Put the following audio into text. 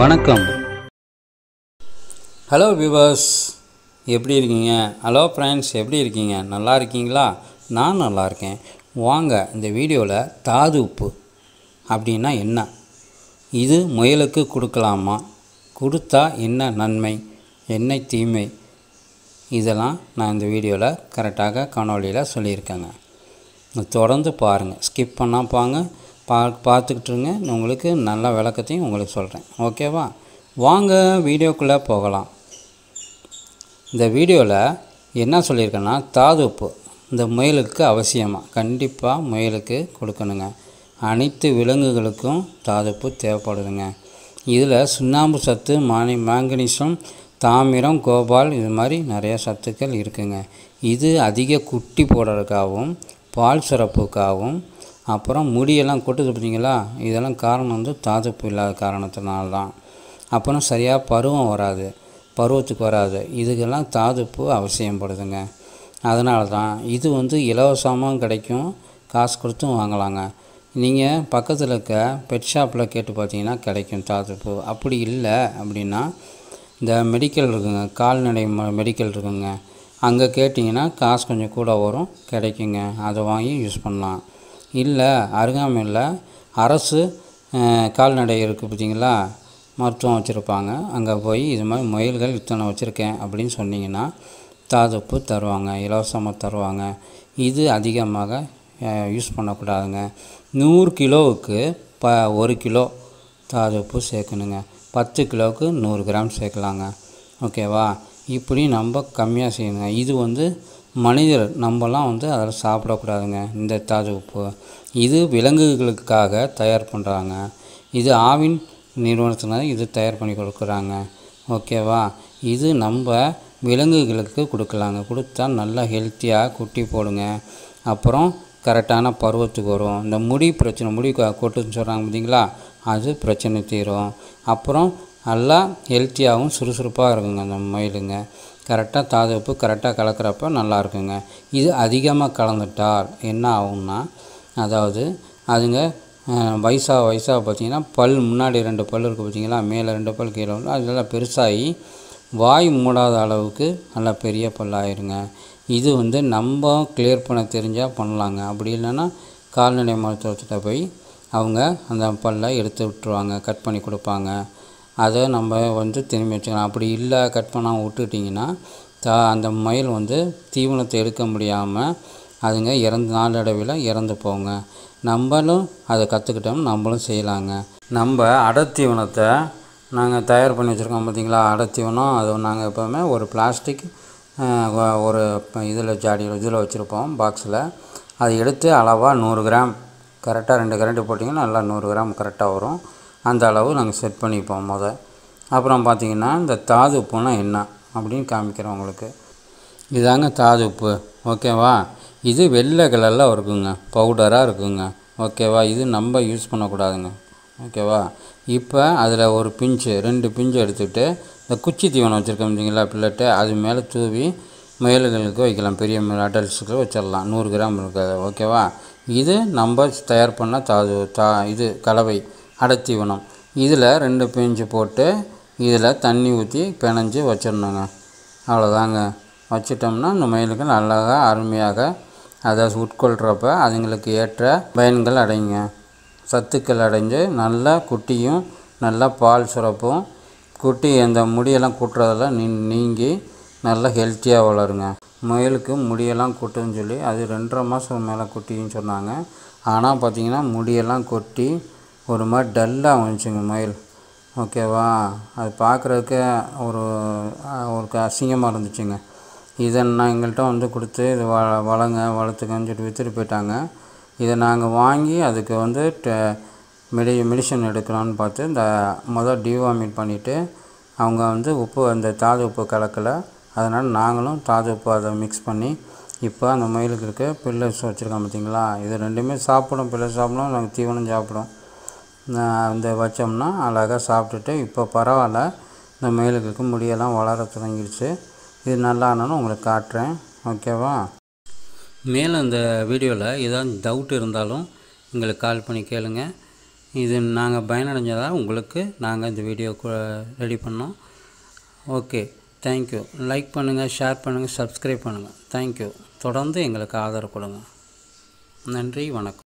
வணக்கம் hello viewers எப்படி இருக்கீங்க ஹலோ ஃப்ரெண்ட்ஸ் எப்படி இருக்கீங்க நல்லா இருக்கீங்களா நான் நல்லா இருக்கேன் வாங்க இந்த வீடியோவில் தாது உப்பு அப்படின்னா என்ன இது முயலுக்கு கொடுக்கலாமா கொடுத்தா என்ன நன்மை என்ன தீமை இதெல்லாம் நான் இந்த வீடியோவில் கரெக்டாக காணொலியில் சொல்லியிருக்கேங்க தொடர்ந்து பாருங்கள் ஸ்கிப் பண்ணால் பாங்க பா பார்த்துக்கிட்டுருங்க உங்களுக்கு நல்ல விளக்கத்தையும் உங்களுக்கு சொல்கிறேன் ஓகேவா வாங்க வீடியோக்குள்ளே போகலாம் இந்த வீடியோவில் என்ன சொல்லியிருக்கேன்னா தாதுப்பு இந்த முயலுக்கு அவசியமாக கண்டிப்பாக முயலுக்கு கொடுக்கணுங்க அனைத்து விலங்குகளுக்கும் தாதுப்பு தேவைப்படுதுங்க இதில் சுண்ணாம்பு சத்து மானி மேங்கனீசம் தாமிரம் கோபால் இது மாதிரி நிறையா சத்துக்கள் இருக்குங்க இது அதிக குட்டி போடுறதுக்காகவும் பால் சுரப்புக்காகவும் அப்புறம் முடியெல்லாம் கொட்டுது பார்த்தீங்களா இதெல்லாம் காரணம் வந்து தாதுப்பு இல்லாத காரணத்தினால தான் அப்புறம் சரியாக பருவம் வராது பருவத்துக்கு வராது இதுக்கெல்லாம் தாதுப்பு அவசியப்படுதுங்க அதனால தான் இது வந்து இலவசமாக கிடைக்கும் காசு கொடுத்தும் வாங்கலாங்க நீங்கள் பக்கத்தில் இருக்க பெட் ஷாப்பில் கேட்டு பார்த்தீங்கன்னா கிடைக்கும் தாதுப்பு அப்படி இல்லை அப்படின்னா இந்த மெடிக்கல் இருக்குங்க கால்நடை மெடிக்கல் இருக்குங்க அங்கே கேட்டிங்கன்னா காசு கொஞ்சம் கூட வரும் கிடைக்குங்க அதை வாங்கி யூஸ் பண்ணலாம் இல்லை அருகாமையில் அரசு கால்நடை இருக்குது பார்த்தீங்களா மருத்துவம் வச்சுருப்பாங்க அங்கே போய் இது மாதிரி முயல்கள் இத்தனை வச்சுருக்கேன் அப்படின்னு சொன்னிங்கன்னா தாதுப்பு தருவாங்க இலவசமாக தருவாங்க இது அதிகமாக யூஸ் பண்ணக்கூடாதுங்க நூறு கிலோவுக்கு ப ஒரு கிலோ தாதுப்பு சேர்க்கணுங்க பத்து கிலோவுக்கு நூறு கிராம் சேர்க்கலாங்க ஓகேவா இப்படி நம்ம கம்மியாக செய்யணுங்க இது வந்து மனிதர் நம்மலாம் வந்து அதில் சாப்பிடக்கூடாதுங்க இந்த தாது உப்பு இது விலங்குகளுக்காக தயார் பண்ணுறாங்க இது ஆவின் நிறுவனத்தினால இது தயார் பண்ணி கொடுக்குறாங்க ஓகேவா இது நம்ம விலங்குகளுக்கு கொடுக்கலாங்க கொடுத்தா நல்லா ஹெல்த்தியாக குட்டி போடுங்க அப்புறம் கரெக்டான பருவத்துக்கு வரும் இந்த முடி பிரச்சனை முடி கொட்டுன்னு சொல்கிறாங்க பார்த்தீங்களா அது பிரச்சனை தீரும் அப்புறம் நல்லா ஹெல்த்தியாகவும் சுறுசுறுப்பாக இருக்குங்க அந்த மயிலுங்க கரெக்டாக தாது உப்பு கரெக்டாக கலக்கிறப்ப நல்லா இருக்குங்க இது அதிகமாக கலந்துட்டால் என்ன ஆகும்னா அதாவது அதுங்க வயசாக வயசாக பார்த்திங்கன்னா பல் முன்னாடி ரெண்டு பல் இருக்குது பார்த்திங்களா மேலே ரெண்டு பல் கீழே உள்ள அதெல்லாம் பெருசாகி வாய் மூடாத அளவுக்கு நல்லா பெரிய பல்லாயிருங்க இது வந்து நம்ம கிளியர் பண்ண தெரிஞ்சால் பண்ணலாங்க அப்படி இல்லைன்னா கால்நடை மருத்துவத்திட்ட போய் அவங்க அந்த பல்லை எடுத்து விட்டுருவாங்க கட் பண்ணி கொடுப்பாங்க அதை நம்ம வந்து திரும்பி வச்சுக்கலாம் அப்படி இல்லை கட் பண்ணாமல் விட்டுட்டிங்கன்னா த அந்த மயில் வந்து தீவனத்தை எடுக்க முடியாமல் அதுங்க இறந்து நாளடைவில் இறந்து போங்க நம்மளும் அதை கற்றுக்கிட்டோம் நம்மளும் செய்யலாங்க நம்ம அடத்தீவனத்தை நாங்கள் தயார் பண்ணி வச்சுருக்கோம் பார்த்திங்களா அடத்தீவனம் அது நாங்கள் எப்போவுமே ஒரு பிளாஸ்டிக் ஒரு இதில் ஜாடியில் இதில் வச்சுருப்போம் பாக்ஸில் அதை எடுத்து அளவாக நூறு கிராம் கரெக்டாக ரெண்டு கரண்ட்டு போட்டிங்கன்னா நல்லா நூறு கிராம் கரெக்டாக வரும் அந்த அளவு நாங்கள் செட் பண்ணிப்போம் மொதல் அப்புறம் பார்த்திங்கன்னா இந்த தாது உப்புனால் என்ன அப்படின்னு காமிக்கிறோம் உங்களுக்கு இதாங்க தாது உப்பு ஓகேவா இது வெள்ளை கலரில் இருக்குங்க பவுடராக இருக்குங்க ஓகேவா இது நம்ம யூஸ் பண்ணக்கூடாதுங்க ஓகேவா இப்போ அதில் ஒரு பிஞ்சு ரெண்டு பிஞ்சு எடுத்துகிட்டு இந்த குச்சி தீவனம் வச்சுருக்கோம் பார்த்தீங்களா பிள்ளைட்டு அது மேலே தூவி முயல்களுக்கு வைக்கலாம் பெரிய அடல்ட்ஸுக்கு வச்சிடலாம் நூறு கிராம் இருக்குது ஓகேவா இது நம்ம தயார் பண்ண தாது தா இது கலவை அடைத்தீவனம் இதில் ரெண்டு பிஞ்சு போட்டு இதில் தண்ணி ஊற்றி பிணைஞ்சி வச்சிடணுங்க அவ்வளோதாங்க வச்சிட்டோம்னா இந்த மயிலுக்கு நல்லா அருமையாக அதை உட்கொள்கிறப்ப அதுங்களுக்கு ஏற்ற பயன்கள் அடையுங்க சத்துக்கள் அடைஞ்சு நல்லா குட்டியும் நல்லா பால் சுரப்பும் குட்டி அந்த முடியெல்லாம் கூட்டுறதெல்லாம் நீ நீங்கி நல்லா ஹெல்த்தியாக வளருங்க முயலுக்கு முடியெல்லாம் கொட்டுன்னு சொல்லி அது ரெண்டரை மாதம் மேலே குட்டின்னு சொன்னாங்க ஆனால் பார்த்திங்கன்னா முடியெல்லாம் கொட்டி ஒரு மாதிரி டல்லாக வந்துச்சுங்க மயில் ஓகேவா அது பார்க்குறதுக்கு ஒரு ஒரு அசிங்கமாக இருந்துச்சுங்க இதை நான் எங்கள்கிட்ட வந்து கொடுத்து இது வ வளங்க வளர்த்துக்கன்னு சொல்லிட்டு விற்றுட்டு போயிட்டாங்க இதை நாங்கள் வாங்கி அதுக்கு வந்து மெடி மெடிசன் எடுக்கலான்னு பார்த்து இந்த மொதல் டிவாமிட் பண்ணிவிட்டு அவங்க வந்து உப்பு அந்த தாது உப்பு கலக்கலை அதனால் நாங்களும் தாது உப்பு அதை மிக்ஸ் பண்ணி இப்போ அந்த மயிலுக்கு இருக்க பில்லர்ஸ் வச்சுருக்கோம் பார்த்தீங்களா இது ரெண்டுமே சாப்பிடும் பில்லர் சாப்பிடும் நாங்கள் தீவனம் சாப்பிடும் அந்த வச்சோம்னா அழகாக சாப்பிட்டுட்டு இப்போ பரவாயில்ல இந்த மயில்களுக்கு முடியெல்லாம் வளர தொடங்கிடுச்சு இது நல்லா ஆனாலும் உங்களுக்கு காட்டுறேன் ஓகேவா மேலும் இந்த வீடியோவில் ஏதாவது டவுட் இருந்தாலும் எங்களுக்கு கால் பண்ணி கேளுங்க இது நாங்கள் பயனடைஞ்சதாக உங்களுக்கு நாங்கள் இந்த வீடியோ ரெடி பண்ணோம் ஓகே தேங்க்யூ லைக் பண்ணுங்கள் ஷேர் பண்ணுங்கள் சப்ஸ்கிரைப் பண்ணுங்கள் தேங்க்யூ தொடர்ந்து எங்களுக்கு ஆதரவு கொடுங்க நன்றி வணக்கம்